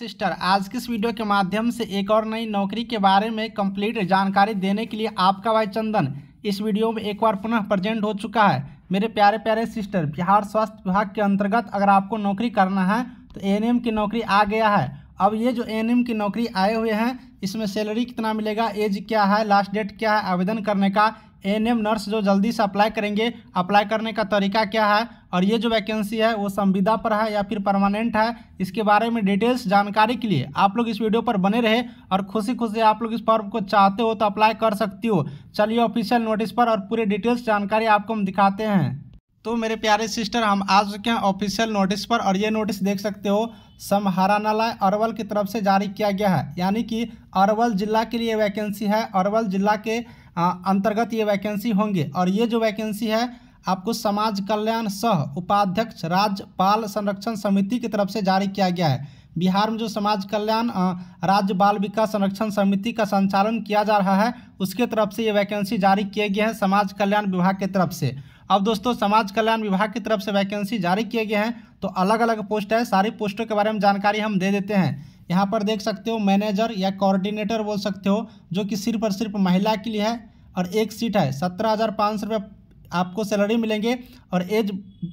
sister आज के इस वीडियो के माध्यम से एक और नई नौकरी के बारे में कंप्लीट जानकारी देने के लिए आपका भाई चंदन इस वीडियो में एक बार पुनः प्रेजेंट हो चुका है मेरे प्यारे प्यारे सिस्टर बिहार स्वास्थ्य विभाग के अंतर्गत अगर आपको नौकरी करना है तो एन की नौकरी आ गया है अब ये जो एन की नौकरी आए हुए हैं इसमें सैलरी कितना मिलेगा एज क्या है लास्ट डेट क्या है आवेदन करने का एन नर्स जो जल्दी से अप्लाई करेंगे अप्लाई करने का तरीका क्या है और ये जो वैकेंसी है वो संविदा पर है या फिर परमानेंट है इसके बारे में डिटेल्स जानकारी के लिए आप लोग इस वीडियो पर बने रहे और खुशी खुशी आप लोग इस फॉर्म को चाहते हो तो अप्लाई कर सकती हो चलिए ऑफिशियल नोटिस पर और पूरे डिटेल्स जानकारी आपको हम दिखाते हैं तो मेरे प्यारे सिस्टर हम आ चुके हैं ऑफिशियल नोटिस पर और ये नोटिस देख सकते हो समहारानालय अरवल की तरफ से जारी किया गया है यानी कि अरवल जिला के लिए वैकेंसी है अरवल जिला के अंतर्गत ये वैकेंसी होंगे और ये जो वैकेंसी है आपको समाज कल्याण सह उपाध्यक्ष राज्यपाल संरक्षण समिति की तरफ से जारी किया गया है बिहार में जो समाज कल्याण राज्य बाल विकास संरक्षण समिति का संचालन किया जा रहा है उसके तरफ से ये वैकेंसी जारी किए गए हैं समाज कल्याण विभाग की तरफ से अब दोस्तों समाज कल्याण विभाग की तरफ से वैकेंसी जारी किए गए हैं तो अलग अलग पोस्ट है सारी पोस्टों के बारे में जानकारी हम दे देते हैं यहाँ पर देख सकते हो मैनेजर या कोऑर्डिनेटर बोल सकते हो जो कि सिर्फ और सिर्फ महिला के लिए है और एक सीट है सत्रह हज़ार पाँच सौ रुपये आपको सैलरी मिलेंगे और एज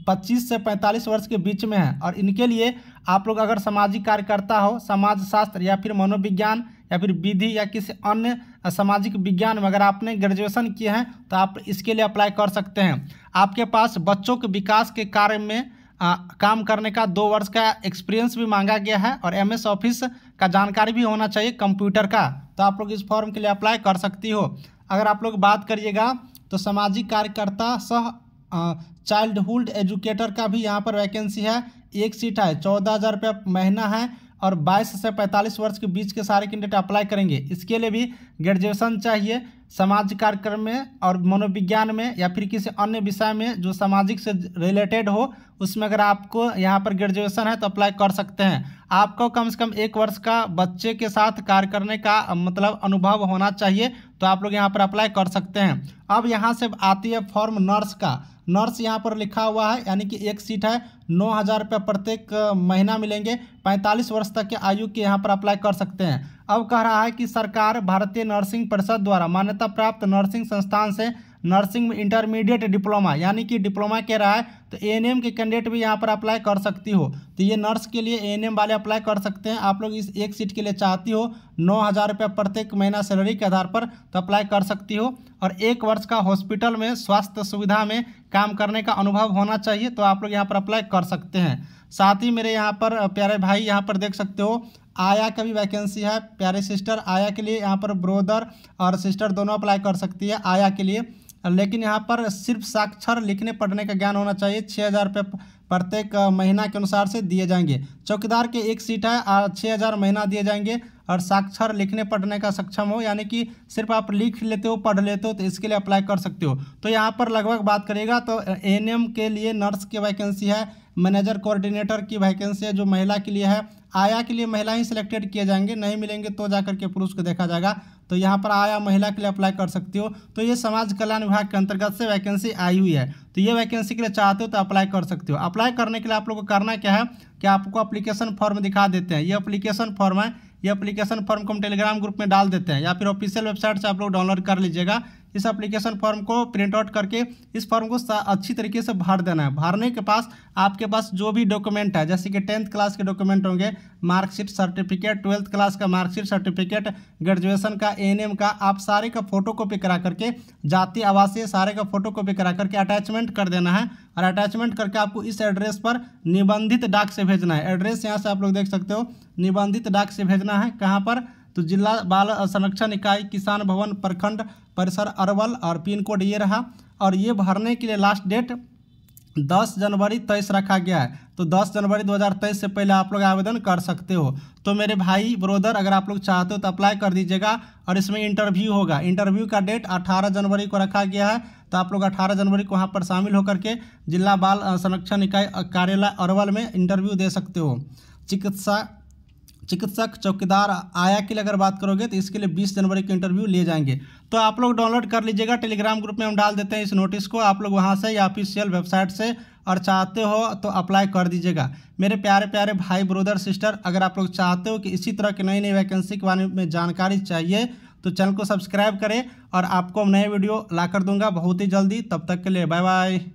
25 से 45 वर्ष के बीच में है और इनके लिए आप लोग अगर सामाजिक कार्यकर्ता हो समाजशास्त्र या फिर मनोविज्ञान या फिर विधि या किसी अन्य सामाजिक विज्ञान में अगर आपने ग्रेजुएशन किए हैं तो आप इसके लिए अप्लाई कर सकते हैं आपके पास बच्चों के विकास के कार्य में आ, काम करने का दो वर्ष का एक्सपीरियंस भी मांगा गया है और एमएस ऑफिस का जानकारी भी होना चाहिए कंप्यूटर का तो आप लोग इस फॉर्म के लिए अप्लाई कर सकती हो अगर आप लोग बात करिएगा तो सामाजिक कार्यकर्ता सह चाइल्डहुड एजुकेटर का भी यहाँ पर वैकेंसी है एक सीट है चौदह हज़ार रुपया महीना है और 22 से 45 वर्ष के बीच के सारे कैंडिडेट अप्लाई करेंगे इसके लिए भी ग्रेजुएशन चाहिए समाज कार्यक्रम में और मनोविज्ञान में या फिर किसी अन्य विषय में जो सामाजिक से रिलेटेड हो उसमें अगर आपको यहाँ पर ग्रेजुएशन है तो अप्लाई कर सकते हैं आपको कम से कम एक वर्ष का बच्चे के साथ कार्य करने का मतलब अनुभव होना चाहिए तो आप लोग यहाँ पर अप्लाई कर सकते हैं अब यहाँ से आती है फॉर्म नर्स का नर्स यहाँ पर लिखा हुआ है यानी कि एक सीट है नौ हज़ार रुपये प्रत्येक महीना मिलेंगे पैंतालीस वर्ष तक के आयु के यहाँ पर अप्लाई कर सकते हैं अब कह रहा है कि सरकार भारतीय नर्सिंग परिषद द्वारा मान्यता प्राप्त नर्सिंग संस्थान से नर्सिंग में इंटरमीडिएट डिप्लोमा यानी कि डिप्लोमा कह रहा है तो ए के कैंडिडेट भी यहाँ पर अप्लाई कर सकती हो तो ये नर्स के लिए ए वाले अप्लाई कर सकते हैं आप लोग इस एक सीट के लिए चाहती हो नौ हज़ार रुपये प्रत्येक महीना सैलरी के आधार पर तो अप्लाई कर सकती हो और एक वर्ष का हॉस्पिटल में स्वास्थ्य सुविधा में काम करने का अनुभव होना चाहिए तो आप लोग यहाँ पर अप्लाई कर सकते हैं साथ ही मेरे यहाँ पर प्यारे भाई यहाँ पर देख सकते हो आया का भी वैकेंसी है प्यारे सिस्टर आया के लिए यहाँ पर ब्रोदर और सिस्टर दोनों अप्लाई कर सकती है आया के लिए लेकिन यहाँ पर सिर्फ साक्षर लिखने पढ़ने का ज्ञान होना चाहिए छः हज़ार रुपये प्रत्येक महीना के अनुसार से दिए जाएंगे चौकीदार के एक सीट है छः हज़ार महीना दिए जाएंगे और साक्षर लिखने पढ़ने का सक्षम हो यानी कि सिर्फ आप लिख लेते हो पढ़ लेते हो तो इसके लिए अप्लाई कर सकते हो तो यहाँ पर लगभग बात करिएगा तो एन के लिए नर्स की वैकेंसी है मैनेजर कोऑर्डिनेटर की वैकेंसी है जो महिला के लिए है आया के लिए महिला ही सिलेक्टेड किए जाएंगे नहीं मिलेंगे तो जाकर के पुरुष को देखा जाएगा तो यहाँ पर आया महिला के लिए अप्लाई कर सकती हो तो ये समाज कल्याण विभाग के अंतर्गत से वैकेंसी आई हुई है तो ये वैकेंसी के लिए चाहते हो तो अप्लाई कर सकते हो अप्लाई करने के लिए आप लोग को करना क्या है कि आपको अप्लीकेशन फॉर्म दिखा देते हैं ये अप्लीकेशन फॉर्म है ये अप्लीकेशन फॉर्म को हम टेलीग्राम ग्रुप में डाल देते हैं या फिर ऑफिशियल वेबसाइट से आप लोग डाउनलोड कर लीजिएगा इस अप्लीकेशन फॉर्म को प्रिंट आउट करके इस फॉर्म को अच्छी तरीके से भर देना है भरने के पास आपके पास जो भी डॉक्यूमेंट है जैसे कि टेंथ क्लास के डॉक्यूमेंट होंगे मार्कशीट सर्टिफिकेट ट्वेल्थ क्लास का मार्कशीट सर्टिफिकेट ग्रेजुएशन का एन का आप सारे का फोटो करा करके जाति आवासीय सारे का फोटो करा करके अटैचमेंट कर देना है और अटैचमेंट करके आपको इस एड्रेस पर निबंधित डाक से भेजना है एड्रेस यहाँ से आप लोग देख सकते हो निबंधित डाक से भेजना है कहाँ पर तो जिला बाल संरक्षण इकाई किसान भवन प्रखंड परिसर अरवल और पिन कोड ये रहा और ये भरने के लिए लास्ट डेट 10 जनवरी तेईस रखा गया है तो 10 जनवरी 2023 से पहले आप लोग आवेदन कर सकते हो तो मेरे भाई ब्रोदर अगर आप लोग चाहते हो तो अप्लाई कर दीजिएगा और इसमें इंटरव्यू होगा इंटरव्यू का डेट 18 जनवरी को रखा गया है तो आप लोग 18 जनवरी को वहाँ पर शामिल होकर के जिला बाल संरक्षण इकाई कार्यालय अरवल में इंटरव्यू दे सकते हो चिकित्सा चिकित्सक चौकीदार आया के लिए अगर बात करोगे तो इसके लिए 20 जनवरी के इंटरव्यू लिए जाएंगे तो आप लोग डाउनलोड कर लीजिएगा टेलीग्राम ग्रुप में हम डाल देते हैं इस नोटिस को आप लोग वहाँ से या ऑफिशियल वेबसाइट से और चाहते हो तो अप्लाई कर दीजिएगा मेरे प्यारे प्यारे भाई ब्रोदर सिस्टर अगर आप लोग चाहते हो कि इसी तरह की नई नई वैकेंसी के बारे में जानकारी चाहिए तो चैनल को सब्सक्राइब करें और आपको नए वीडियो ला कर दूंगा बहुत ही जल्दी तब तक के लिए बाय बाय